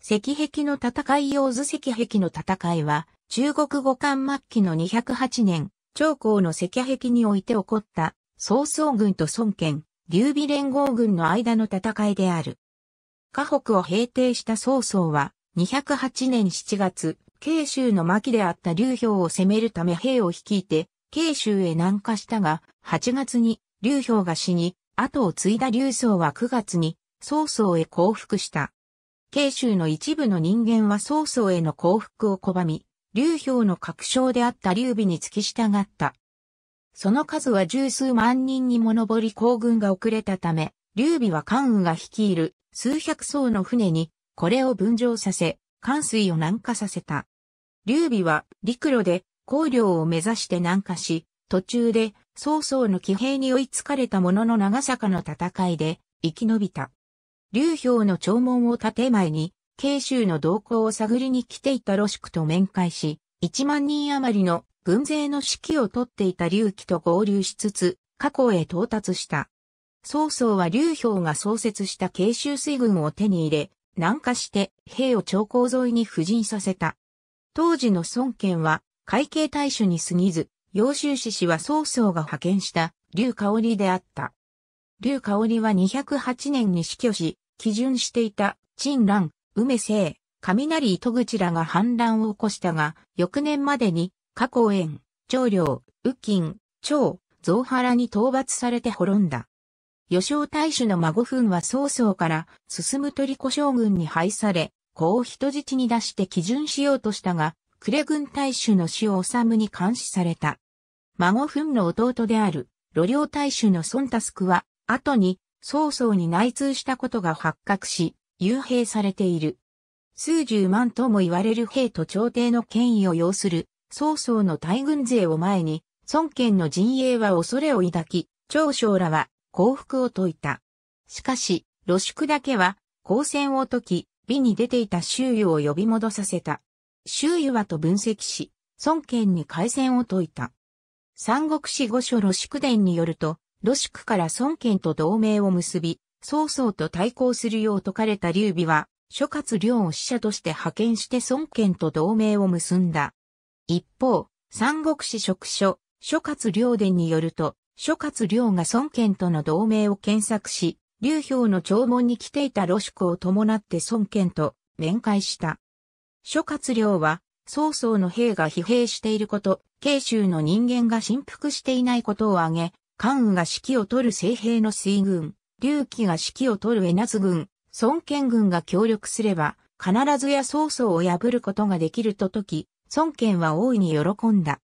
石壁の戦い用図石壁の戦いは、中国五冠末期の208年、長江の石壁において起こった、曹操軍と孫権、劉備連合軍の間の戦いである。河北を平定した曹操は、208年7月、慶州の巻であった劉氷を攻めるため兵を率いて、慶州へ南下したが、8月に劉氷が死に、後を継いだ劉操は9月に曹操へ降伏した。慶州の一部の人間は曹操への降伏を拒み、劉氷の確証であった劉備に付き従った。その数は十数万人にも上り行軍が遅れたため、劉備は関羽が率いる数百艘の船にこれを分譲させ、関水を南下させた。劉備は陸路で高領を目指して南下し、途中で曹操の騎兵に追いつかれたものの長坂の戦いで生き延びた。劉氷の弔問を建前に、慶州の動向を探りに来ていた露宿と面会し、1万人余りの軍勢の指揮を取っていた劉貴と合流しつつ、過去へ到達した。曹操は劉氷が創設した慶州水軍を手に入れ、南下して兵を長江沿いに布陣させた。当時の孫権は会計大使に過ぎず、揚州市氏は曹操が派遣した劉香織であった。劉香織は208年に死去し、基準していた、陳蘭、梅生、雷糸口らが反乱を起こしたが、翌年までに、加工園、長領、右近、長、増原に討伐されて滅んだ。余少大衆の孫墳は曹操から進む鳥子将軍に敗され、子を人質に出して基準しようとしたが、呉軍大衆の死を治むに監視された。孫墳の弟である、路領大衆の孫タスクは、後に曹操に内通したことが発覚し、幽閉されている。数十万とも言われる兵と朝廷の権威を要する曹操の大軍勢を前に、孫権の陣営は恐れを抱き、長将らは幸福を解いた。しかし、露宿だけは、交戦を解き、美に出ていた周囲を呼び戻させた。周囲はと分析し、孫権に改善を解いた。三国志五書露宿伝によると、ロシクから孫権と同盟を結び、曹操と対抗するよう説かれた劉備は、諸葛亮を使者として派遣して孫権と同盟を結んだ。一方、三国志職書、諸葛亮伝によると、諸葛亮が孫権との同盟を検索し、劉表の弔問に来ていた露宿を伴って孫権と面会した。諸葛亮は、曹操の兵が疲弊していること、慶州の人間が振幅していないことを挙げ、関が指揮を取る西兵の水軍、隆起が指揮を取る江夏軍、孫権軍が協力すれば、必ずや曹操を破ることができるとき、孫権は大いに喜んだ。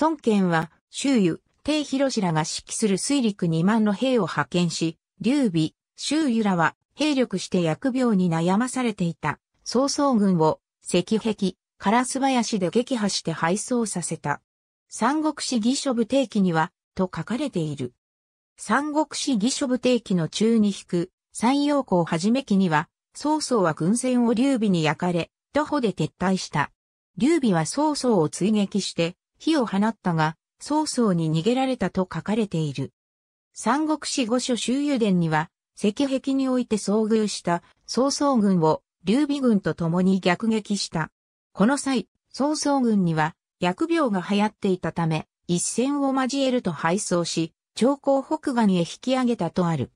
孫権は、周瑜、帝広らが指揮する水陸2万の兵を派遣し、劉備、周囲らは、兵力して疫病に悩まされていた、曹操軍を、石壁、烏林で撃破して敗走させた。三国志義書部定期には、と書かれている。三国志義書部定期の中に引く、山陽公はじめ期には、曹操は軍船を劉備に焼かれ、徒歩で撤退した。劉備は曹操を追撃して、火を放ったが、曹操に逃げられたと書かれている。三国志五書周遊伝には、石壁において遭遇した曹操軍を劉備軍と共に逆撃した。この際、曹操軍には疫病が流行っていたため、一戦を交えると敗走し、長江北岸へ引き上げたとある。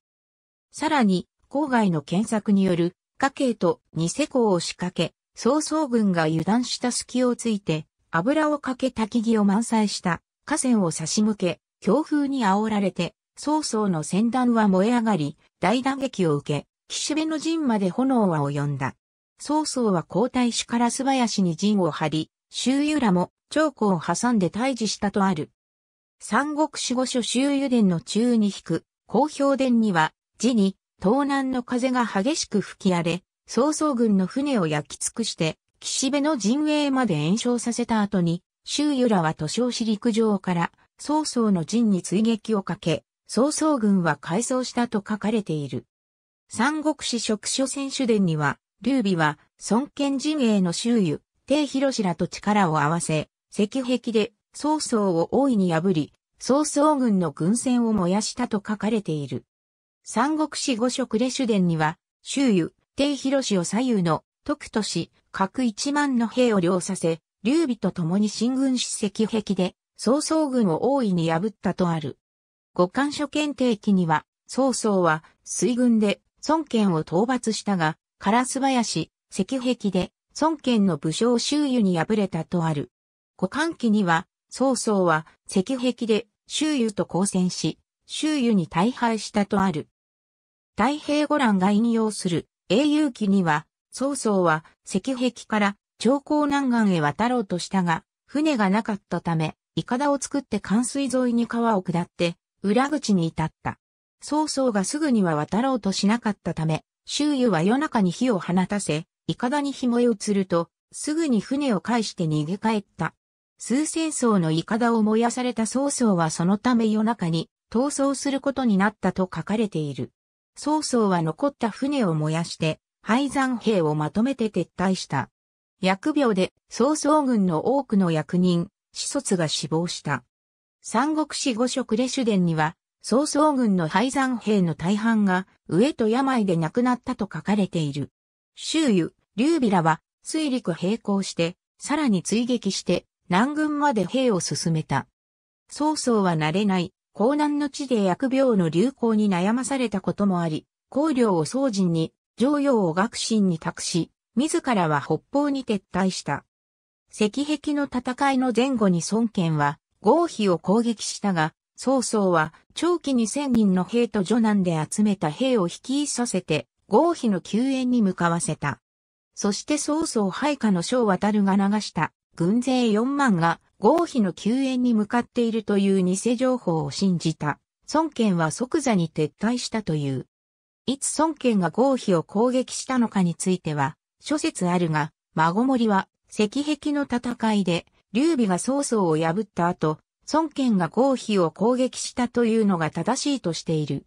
さらに、郊外の検索による、家計と偽港を仕掛け、曹操軍が油断した隙をついて、油をかけ焚木を満載した河川を差し向け、強風に煽られて、曹操の船団は燃え上がり、大打撃を受け、岸辺の陣まで炎は及んだ。曹操は皇太子から素林に陣を張り、周遊らも長江を挟んで退治したとある。三国志五書周遊伝の中に引く、公表伝には、字に、東南の風が激しく吹き荒れ、曹操軍の船を焼き尽くして、岸辺の陣営まで延焼させた後に、周遊らは都市市陸上から曹操の陣に追撃をかけ、曹操軍は改装したと書かれている。三国志職所選手伝には、劉備は、孫権陣営の周遊、帝広氏らと力を合わせ、石壁で曹操を大いに破り、曹操軍の軍船を燃やしたと書かれている。三国志五色列主伝には、周遊、帝広氏を左右の、徳都市、各一万の兵を領させ、劉備と共に進軍し石壁で、曹操軍を大いに破ったとある。五官書検定記には、曹操は水軍で孫権を討伐したが、烏林、石壁で孫権の武将周遊に敗れたとある。古漢期には、曹操は石壁で周遊と交戦し、周遊に大敗したとある。太平五覧が引用する英雄記には、曹操は石壁から長江南岸へ渡ろうとしたが、船がなかったため、いかだを作って関水沿いに川を下って、裏口に至った。曹操がすぐには渡ろうとしなかったため、周囲は夜中に火を放たせ、いかだに紐へ移ると、すぐに船を返して逃げ帰った。数千層のいかだを燃やされた曹操はそのため夜中に逃走することになったと書かれている。曹操は残った船を燃やして、廃山兵をまとめて撤退した。疫病で曹操軍の多くの役人、子卒が死亡した。三国志五色列主伝には、曹操軍の廃山兵の大半が、飢えと病で亡くなったと書かれている。周囲、劉備らは水陸並行して、さらに追撃して、南軍まで兵を進めた。曹操は慣れない、江南の地で疫病の流行に悩まされたこともあり、公領を宋人に、常用を学信に託し、自らは北方に撤退した。石壁の戦いの前後に孫権は、合否を攻撃したが、曹操は、長期に千人の兵と女難で集めた兵を引きさせて、合否の救援に向かわせた。そして曹操配下の章渡るが流した軍勢4万が合否の救援に向かっているという偽情報を信じた。孫権は即座に撤退したという。いつ孫権が合否を攻撃したのかについては、諸説あるが、孫森は石壁の戦いで、劉備が曹操を破った後、孫権が合否を攻撃したというのが正しいとしている。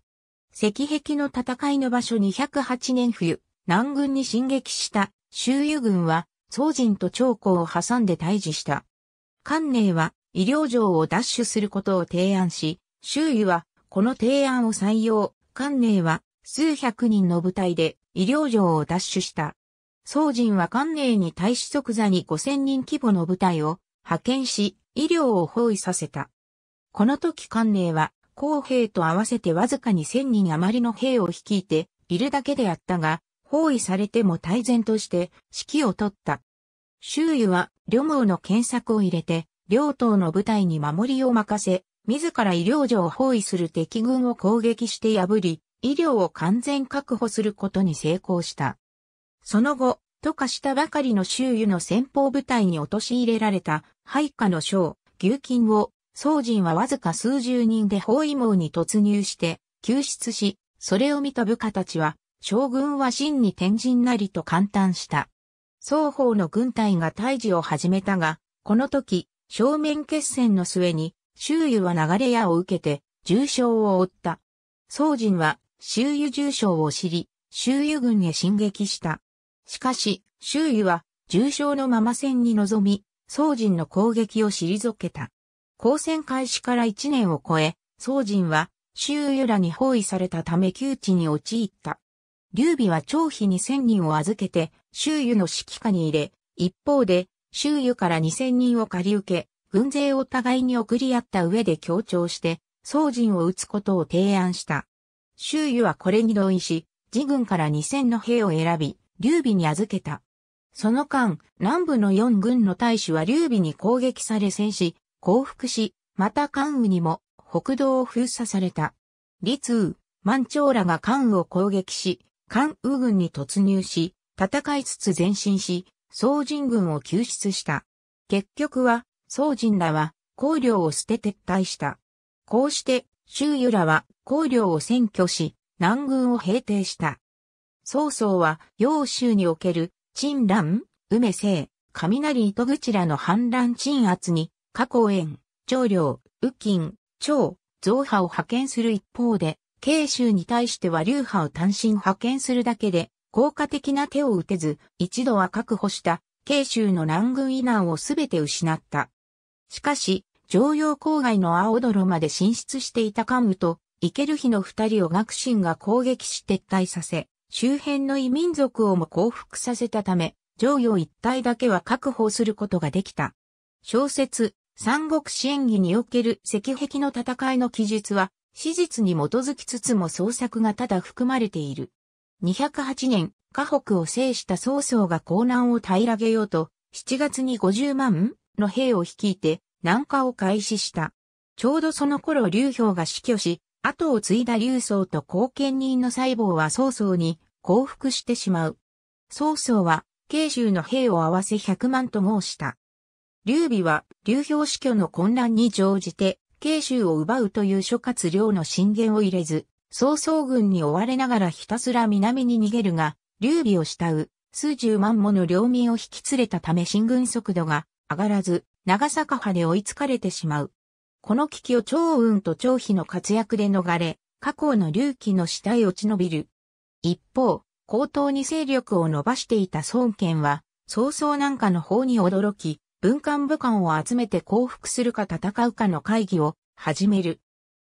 石壁の戦いの場所208年冬、南軍に進撃した周遊軍は、宗人と長江を挟んで退治した。関寧は、医療城を奪取することを提案し、周囲は、この提案を採用。関寧は、数百人の部隊で、医療城を奪取した。宗人は関寧に対し即座に5000人規模の部隊を派遣し、医療を包囲させた。この時関寧は、公兵と合わせてわずかに1000人余りの兵を率いているだけであったが、包囲されても大然として指揮を取った。周囲は、両網の検索を入れて、両党の部隊に守りを任せ、自ら医療所を包囲する敵軍を攻撃して破り、医療を完全確保することに成功した。その後、渡化したばかりの周囲の先方部隊に陥れられた、配下の将、牛金を、宋人はわずか数十人で包囲網に突入して、救出し、それを見た部下たちは、将軍は真に天神なりと簡単した。双方の軍隊が退治を始めたが、この時、正面決戦の末に、周囲は流れ屋を受けて、重傷を負った。宗人は、周囲重傷を知り、周囲軍へ進撃した。しかし、周囲は、重傷のまま戦に臨み、宗人の攻撃を退けた。交戦開始から1年を超え、宗人は、周囲らに包囲されたため窮地に陥った。劉備は張飛に千人を預けて、周囲の指揮下に入れ、一方で、周囲から二千人を借り受け、軍勢を互いに送り合った上で協調して、宋人を撃つことを提案した。周囲はこれに同意し、自軍から二千の兵を選び、劉備に預けた。その間、南部の四軍の大使は劉備に攻撃され戦死、降伏し、また関羽にも北道を封鎖された。李通、満潮らが関羽を攻撃し、関羽軍に突入し、戦いつつ前進し、宋人軍を救出した。結局は、宋人らは、公領を捨て撤退した。こうして、周遊らは、公領を占拠し、南軍を平定した。曹操は、揚州における、陳乱、梅清、雷糸口らの反乱鎮圧に、加工園、長領、右近、長、増派を派遣する一方で、慶州に対しては流派を単身派遣するだけで、効果的な手を打てず、一度は確保した慶州の南軍以南をすべて失った。しかし、常陽郊外の青泥まで進出していた幹部と、イケルヒの二人を学神が攻撃し撤退させ、周辺の異民族をも降伏させたため、常陽一帯だけは確保することができた。小説、三国支援儀における石壁の戦いの記述は、史実に基づきつつも創作がただ含まれている。208年、河北を制した曹操が江南を平らげようと、7月に50万の兵を率いて、南下を開始した。ちょうどその頃劉氷が死去し、後を継いだ劉曹と後見人の細胞は曹操に降伏してしまう。曹操は、慶州の兵を合わせ100万と申した。劉備は、劉氷死去の混乱に乗じて、慶州を奪うという諸葛亮の進言を入れず、曹操軍に追われながらひたすら南に逃げるが、劉備を慕う、数十万もの領民を引き連れたため進軍速度が上がらず、長坂派で追いつかれてしまう。この危機を超雲と張飛の活躍で逃れ、過去の隆起の死体落ち延びる。一方、高等に勢力を伸ばしていた孫権は、曹操なんかの方に驚き、文官武官を集めて降伏するか戦うかの会議を始める。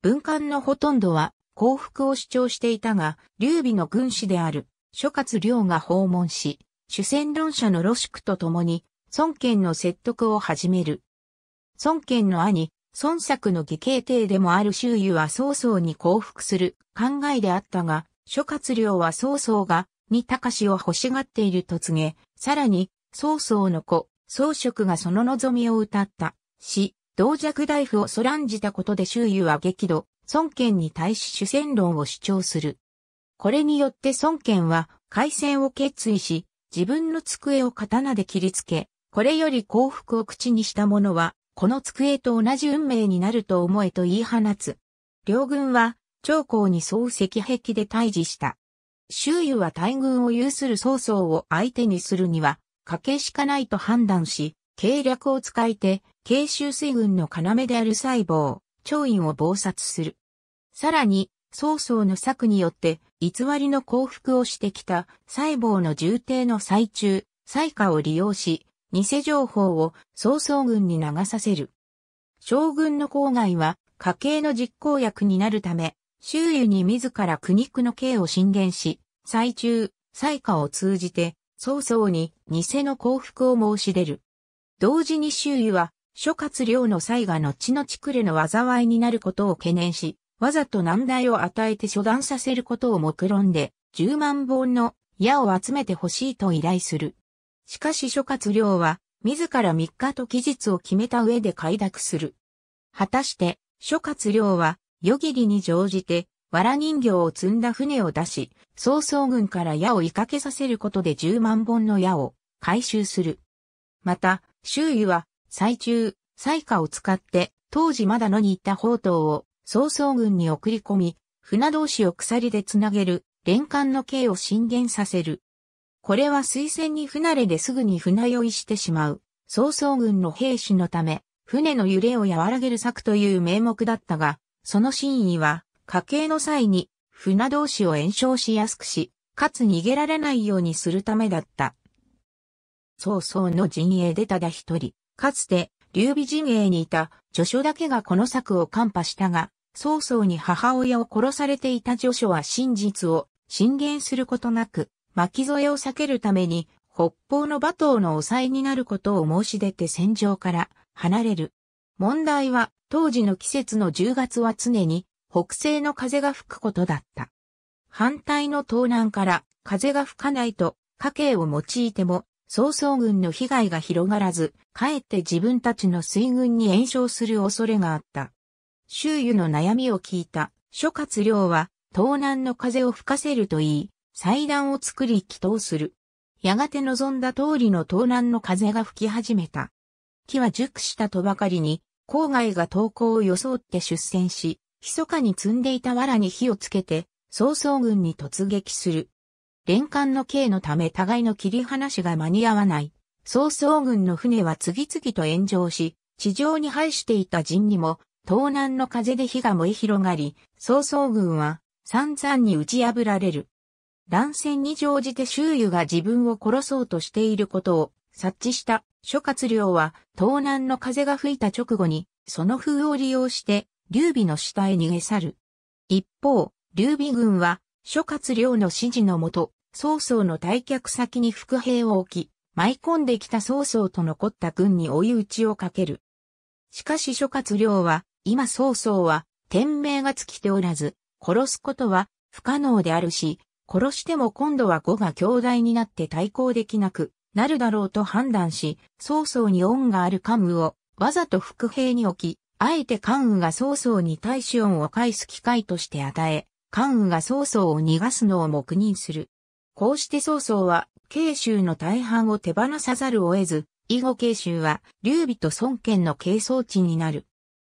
文官のほとんどは降伏を主張していたが、劉備の軍師である諸葛亮が訪問し、主戦論者の露宿と共に、孫権の説得を始める。孫権の兄、孫作の義兄弟でもある周囲は曹操に降伏する考えであったが、諸葛亮は曹操が、に高しを欲しがっていると告げ、さらに、曹操の子、宗職がその望みを歌った、し、同弱大夫をそらんじたことで周囲は激怒、孫権に対し主戦論を主張する。これによって孫権は、開戦を決意し、自分の机を刀で切りつけ、これより幸福を口にした者は、この机と同じ運命になると思えと言い放つ。両軍は、長江に総石壁で対峙した。周囲は大軍を有する曹操を相手にするには、家計しかないと判断し、計略を使いて、慶州水軍の要である細胞、長院を謀殺する。さらに、曹操の策によって、偽りの降伏をしてきた細胞の重帝の最中、最下を利用し、偽情報を曹操軍に流させる。将軍の郊外は、家計の実行役になるため、周囲に自ら苦肉の刑を進言し、最中、最下を通じて早々に偽の降伏を申し出る。同時に周囲は、諸葛亮の才が後々れの災いになることを懸念し、わざと難題を与えて処断させることを目論んで、十万本の矢を集めてほしいと依頼する。しかし諸葛亮は、自ら3日と期日を決めた上で快諾する。果たして、諸葛亮は、夜霧に乗じて、藁人形を積んだ船を出し、曹操軍から矢を追いかけさせることで10万本の矢を回収する。また、周囲は、最中、最下を使って、当時まだ野に行った宝刀を曹操軍に送り込み、船同士を鎖でつなげる、連艦の刑を進言させる。これは水戦に不慣れですぐに船酔いしてしまう、曹操軍の兵士のため、船の揺れを和らげる策という名目だったが、その真意は、家計の際に船同士を延焼しやすくし、かつ逃げられないようにするためだった。曹操の陣営でただ一人、かつて劉備陣営にいた序書だけがこの策を看破したが、曹操に母親を殺されていた序書は真実を進言することなく、巻き添えを避けるために、北方の馬頭の抑えになることを申し出て戦場から離れる。問題は、当時の季節の10月は常に北西の風が吹くことだった。反対の東南から風が吹かないと、家計を用いても、曹操軍の被害が広がらず、かえって自分たちの水軍に炎症する恐れがあった。周囲の悩みを聞いた諸葛亮は、東南の風を吹かせると言い、祭壇を作り祈祷する。やがて望んだ通りの東南の風が吹き始めた。木は熟したとばかりに、郊外が投降を装って出船し、密かに積んでいた藁に火をつけて、曹操軍に突撃する。連艦の刑のため互いの切り離しが間に合わない。曹操軍の船は次々と炎上し、地上に排していた陣にも、東南の風で火が燃え広がり、曹操軍は散々に打ち破られる。乱戦に乗じて周囲が自分を殺そうとしていることを察知した諸葛亮は東南の風が吹いた直後にその風を利用して劉備の下へ逃げ去る。一方、劉備軍は、諸葛亮の指示のもと、曹操の退却先に伏兵を置き、舞い込んできた曹操と残った軍に追い打ちをかける。しかし諸葛亮は、今曹操は、天命が尽きておらず、殺すことは不可能であるし、殺しても今度は呉が兄弟になって対抗できなくなるだろうと判断し、曹操に恩があるカムをわざと伏兵に置き、あえて関羽が曹操に大子音を返す機会として与え、関羽が曹操を逃がすのを黙認する。こうして曹操は、慶州の大半を手放さざるを得ず、以後慶州は、劉備と孫権の係争地になる。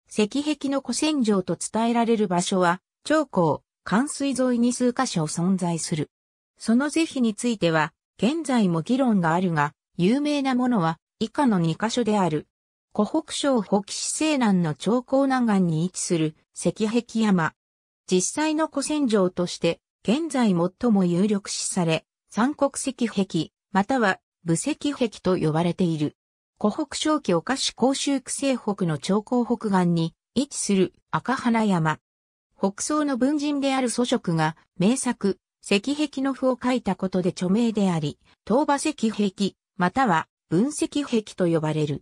石壁の古戦場と伝えられる場所は、長江、関水沿いに数箇所存在する。その是非については、現在も議論があるが、有名なものは以下の2箇所である。湖北省北市西南の長江南岸に位置する石壁山。実際の古戦場として、現在最も有力視され、三国石壁、または武石壁と呼ばれている。湖北省お岡市甲州区西北の長江北岸に位置する赤花山。北宋の文人である祖職が名作、石壁の譜を書いたことで著名であり、東馬石壁、または文石壁と呼ばれる。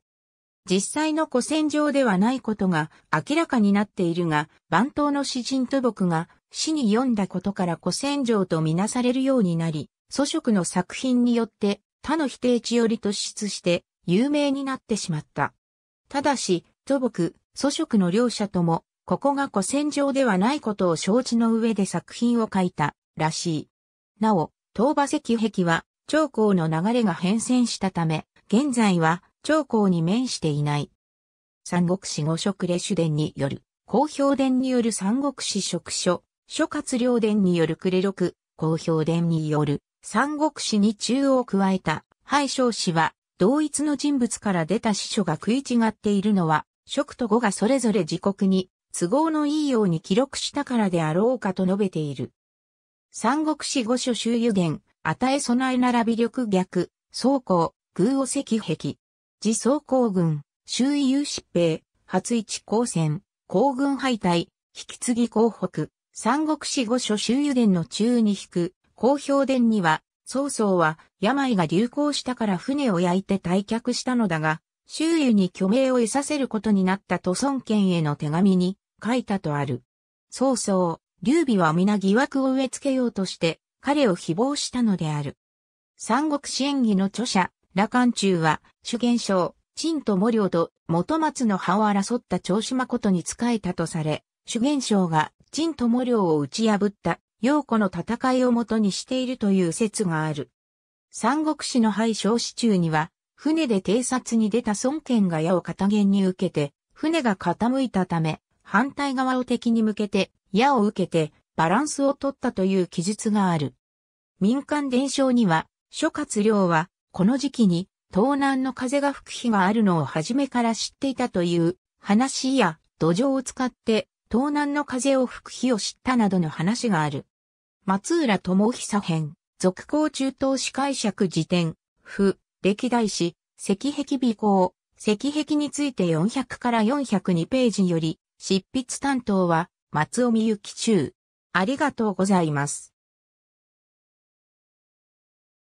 実際の古戦場ではないことが明らかになっているが、番頭の詩人土木が詩に読んだことから古戦場とみなされるようになり、祖職の作品によって他の否定地より突出して有名になってしまった。ただし、土木、祖職の両者とも、ここが古戦場ではないことを承知の上で作品を書いた、らしい。なお、東馬石壁は、長江の流れが変遷したため、現在は長江に面していない。三国志五色列主伝による、公表伝による三国志職書、諸葛亮伝による呉六、公表伝による三国志に中を加えた、敗将氏は、同一の人物から出た司書が食い違っているのは、職と語がそれぞれ自国に都合のいいように記録したからであろうかと述べている。三国志五書周遊伝、与え備え並び力逆、走行、偶を石壁。自走行軍、周囲有疾兵、初一高専、行軍敗退、引き継ぎ広北、三国志五所周遊伝の中に引く、公表伝には、曹操は病が流行したから船を焼いて退却したのだが、周囲に虚名を得させることになった都村権への手紙に書いたとある。曹操、劉備は皆疑惑を植え付けようとして、彼を誹謗したのである。三国志演義の著者、羅漢中は、主元将、陳と毛領と元松の葉を争った長島ことに仕えたとされ、主元将が陳と毛領を打ち破った陽子の戦いをもとにしているという説がある。三国志の敗小子中には、船で偵察に出た孫権が矢を片弦に受けて、船が傾いたため、反対側を敵に向けて、矢を受けて、バランスを取ったという記述がある。民間伝承には、諸葛亮は、この時期に東南の風が吹く日があるのを初めから知っていたという話や土壌を使って東南の風を吹く日を知ったなどの話がある。松浦智久編、続行中東史解釈辞典、不、歴代史、石壁美行、石壁について400から402ページより、執筆担当は松尾美幸中。ありがとうございます。